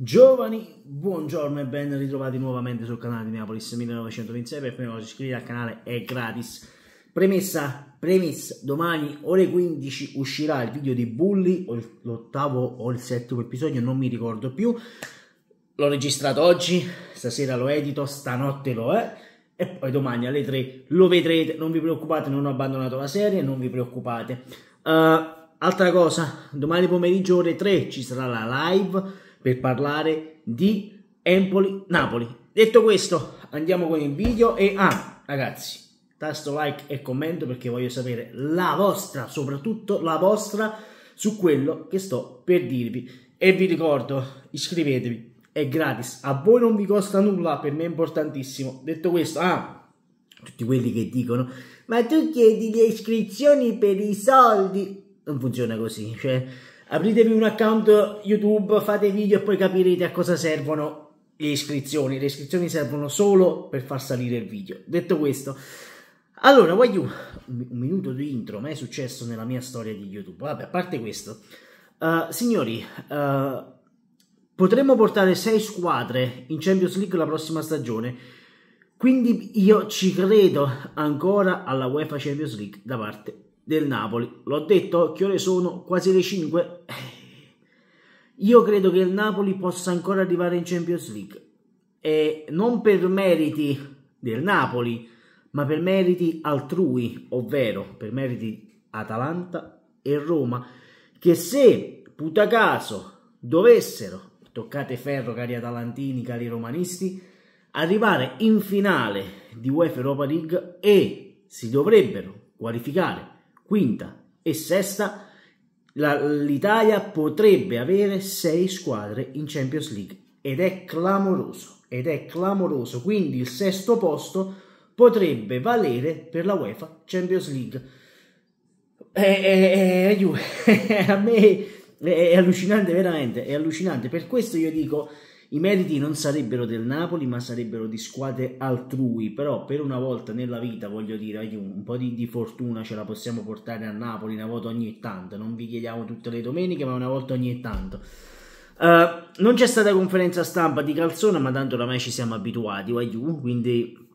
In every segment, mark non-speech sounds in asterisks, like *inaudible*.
Giovani, buongiorno e ben ritrovati nuovamente sul canale di Neapolis 1926 per prima cosa iscriviti al canale, è gratis. Premessa, premessa, domani ore 15 uscirà il video di Bully, o l'ottavo o il settimo episodio, non mi ricordo più. L'ho registrato oggi, stasera lo edito, stanotte lo è. E poi domani alle 3 lo vedrete, non vi preoccupate, non ho abbandonato la serie, non vi preoccupate. Uh, altra cosa, domani pomeriggio ore 3 ci sarà la live per parlare di Empoli-Napoli. Detto questo, andiamo con il video e ah, ragazzi, tasto like e commento perché voglio sapere la vostra, soprattutto la vostra su quello che sto per dirvi. E vi ricordo, iscrivetevi, è gratis, a voi non vi costa nulla, per me è importantissimo. Detto questo, ah, tutti quelli che dicono, ma tu chiedi le iscrizioni per i soldi, non funziona così, cioè apritevi un account YouTube, fate video e poi capirete a cosa servono le iscrizioni. Le iscrizioni servono solo per far salire il video. Detto questo, allora, voglio un minuto di intro, ma è successo nella mia storia di YouTube. Vabbè, a parte questo, uh, signori, uh, potremmo portare 6 squadre in Champions League la prossima stagione. Quindi io ci credo ancora alla UEFA Champions League da parte del Napoli. L'ho detto, che ore sono? Quasi le 5? Io credo che il Napoli possa ancora arrivare in Champions League. E non per meriti del Napoli, ma per meriti altrui, ovvero per meriti Atalanta e Roma, che se, puta caso, dovessero, toccate ferro cari atalantini, cari romanisti, arrivare in finale di UEFA Europa League e si dovrebbero qualificare quinta e sesta la, l'Italia potrebbe avere sei squadre in Champions League ed è clamoroso, ed è clamoroso, quindi il sesto posto potrebbe valere per la UEFA Champions League. Eh, eh, eh, a me è allucinante veramente, è allucinante, per questo io dico i meriti non sarebbero del Napoli, ma sarebbero di squadre altrui, però per una volta nella vita, voglio dire, un po' di, di fortuna ce la possiamo portare a Napoli una volta ogni tanto, non vi chiediamo tutte le domeniche, ma una volta ogni tanto. Uh, non c'è stata conferenza stampa di Calzona, ma tanto oramai ci siamo abituati, you, quindi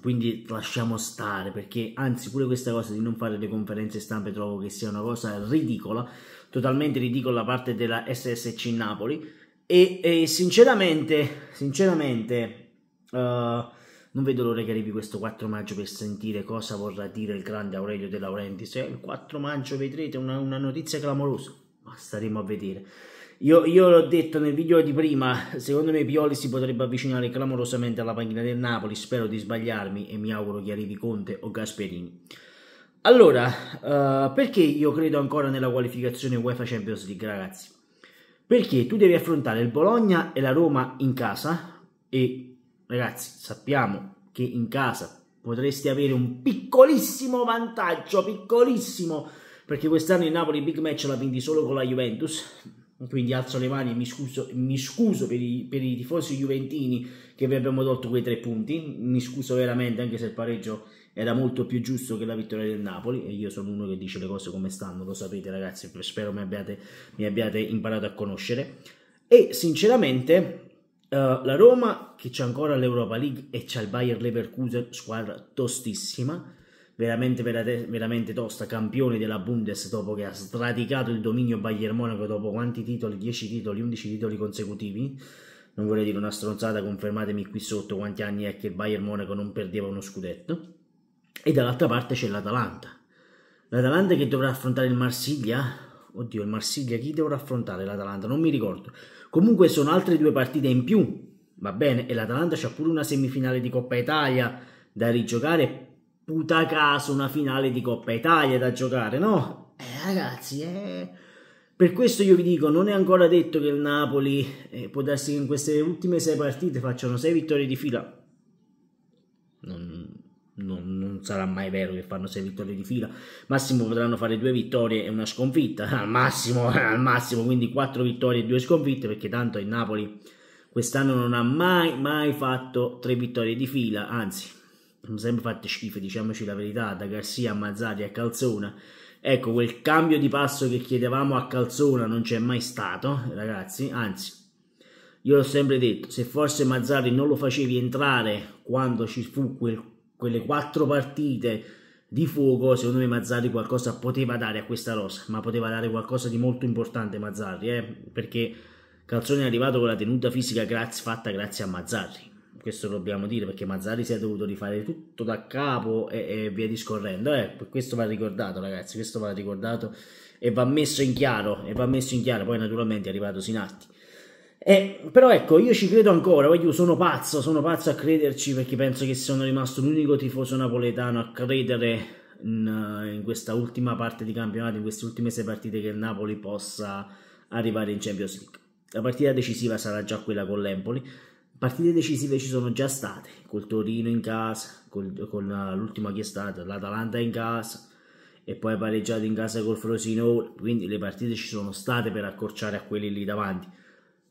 quindi lasciamo stare perché anzi pure questa cosa di non fare le conferenze stampe trovo che sia una cosa ridicola totalmente ridicola da parte della SSC Napoli e, e sinceramente, sinceramente, uh, non vedo l'ora che arrivi questo 4 maggio per sentire cosa vorrà dire il grande Aurelio De Laurenti. Se eh, il 4 maggio vedrete una, una notizia clamorosa, ma staremo a vedere. Io, io l'ho detto nel video di prima, secondo me Pioli si potrebbe avvicinare clamorosamente alla panchina del Napoli, spero di sbagliarmi e mi auguro che arrivi Conte o Gasperini. Allora, uh, perché io credo ancora nella qualificazione UEFA Champions League, ragazzi? Perché tu devi affrontare il Bologna e la Roma in casa e ragazzi sappiamo che in casa potresti avere un piccolissimo vantaggio, piccolissimo, perché quest'anno il Napoli Big Match l'ha vinto solo con la Juventus, quindi alzo le mani e mi scuso, mi scuso per, i, per, i, tifosi juventini che vi abbiamo tolto quei tre punti, mi scuso veramente anche se il pareggio era molto più giusto che la vittoria del Napoli e io sono uno che dice le cose come stanno, lo sapete ragazzi, spero mi abbiate, mi abbiate imparato a conoscere e sinceramente uh, la Roma che c'è ancora l'Europa League e c'è il Bayer Leverkusen, squadra tostissima, veramente, veramente tosta, campione della Bundes dopo che ha stradicato il dominio Bayern Monaco dopo quanti titoli? 10 titoli, 11 titoli consecutivi. Non vorrei dire una stronzata, confermatemi qui sotto quanti anni è che il Bayern Monaco non perdeva uno scudetto. E dall'altra parte c'è l'Atalanta. L'Atalanta che dovrà affrontare il Marsiglia. Oddio, il Marsiglia chi dovrà affrontare l'Atalanta? Non mi ricordo. Comunque sono altre due partite in più. Va bene, e l'Atalanta c'ha pure una semifinale di Coppa Italia da rigiocare puta caso una finale di Coppa Italia da giocare, no? Eh, ragazzi, eh... per questo io vi dico, non è ancora detto che il Napoli eh, può darsi che in queste ultime sei partite facciano sei vittorie di fila. Non, non, non, sarà mai vero che fanno sei vittorie di fila, massimo potranno fare due vittorie e una sconfitta, *laughs* al massimo, al massimo, quindi quattro vittorie e due sconfitte, perché tanto il Napoli quest'anno non ha mai, mai fatto tre vittorie di fila, anzi sono sempre fatte schifo, diciamoci la verità, da Garcia a Mazzari a Calzona. Ecco, quel cambio di passo che chiedevamo a Calzona non c'è mai stato, ragazzi, anzi, io l'ho sempre detto, se forse Mazzari non lo facevi entrare quando ci fu quel, quelle quattro partite di fuoco, secondo me Mazzari qualcosa poteva dare a questa rosa, ma poteva dare qualcosa di molto importante Mazzari, eh? perché Calzone è arrivato con la tenuta fisica grazie, fatta grazie a Mazzari questo dobbiamo dire perché Mazzari si è dovuto rifare tutto da capo e, e via discorrendo. Eh, questo va ricordato, ragazzi. Questo va ricordato e va messo in chiaro. E va messo in chiaro. Poi, naturalmente, è arrivato Sinatti. Eh, però ecco, io ci credo ancora, io sono pazzo, sono pazzo a crederci perché penso che sono rimasto l'unico tifoso napoletano a credere in, in, questa ultima parte di campionato, in queste ultime sei partite che il Napoli possa arrivare in Champions League. La partita decisiva sarà già quella con l'Empoli, Partite decisive ci sono già state, col Torino in casa, col, con l'ultima che è stata, l'Atalanta in casa e poi pareggiato in casa col Frosinone, quindi le partite ci sono state per accorciare a quelli lì davanti.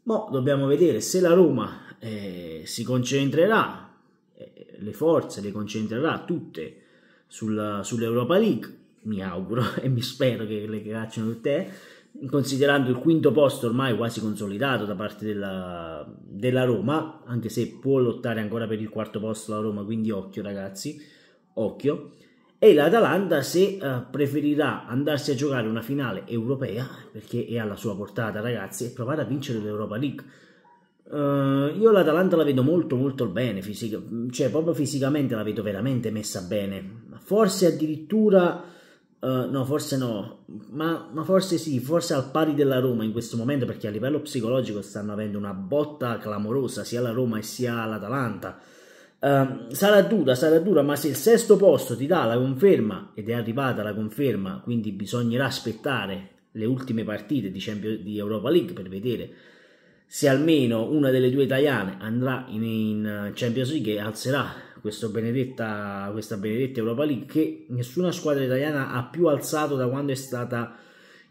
Ma dobbiamo vedere se la Roma eh, si concentrerà, eh, le forze le concentrerà tutte sull'Europa League, mi auguro *laughs* e mi spero che le cacciano tutte, eh considerando il quinto posto ormai quasi consolidato da parte della, della, Roma, anche se può lottare ancora per il quarto posto la Roma, quindi occhio ragazzi, occhio. E l'Atalanta se uh, preferirà andarsi a giocare una finale europea, perché è alla sua portata ragazzi, e provare a vincere l'Europa League. Uh, io l'Atalanta la vedo molto molto bene, fisica, cioè proprio fisicamente la vedo veramente messa bene, forse addirittura eh, no, forse no, ma, ma, forse sì, forse al pari della Roma in questo momento, perché a livello psicologico stanno avendo una botta clamorosa sia la Roma sia l'Atalanta. Uh, sarà dura, sarà dura, ma se il sesto posto ti dà la conferma, ed è arrivata la conferma, quindi bisognerà aspettare le ultime partite di, Champions, di Europa League per vedere se almeno una delle due italiane andrà in, in Champions League e alzerà questa benedetta Europa League che nessuna squadra italiana ha più alzato da quando è stata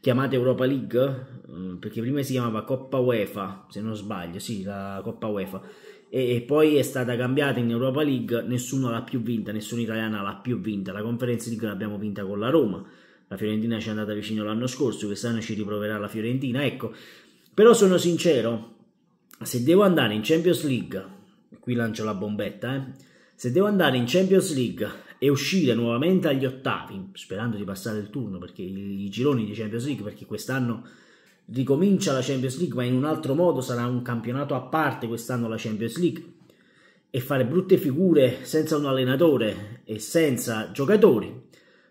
chiamata Europa League, mm, perché prima si chiamava Coppa UEFA, se non sbaglio, sì, la Coppa UEFA, e, e poi è stata cambiata in Europa League, nessuno l'ha più vinta, nessuna italiana l'ha più vinta, la Conference League l'abbiamo vinta con la Roma, la Fiorentina ci è andata vicino l'anno scorso, quest'anno ci riproverà la Fiorentina, ecco, però sono sincero, se devo andare in Champions League, qui lancio la bombetta, eh, se devo andare in Champions League e uscire nuovamente agli ottavi, sperando di passare il turno, perché i gironi di Champions League, perché quest'anno ricomincia la Champions League, ma in un altro modo sarà un campionato a parte quest'anno la Champions League, e fare brutte figure senza un allenatore e senza giocatori,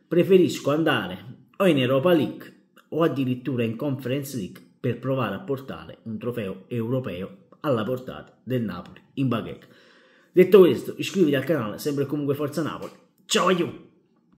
preferisco andare o in Europa League o addirittura in Conference League per provare a portare un trofeo europeo alla portata del Napoli in baguette. Detto questo, iscriviti al canale, sempre comunque Forza Napoli. Ciao aiuto!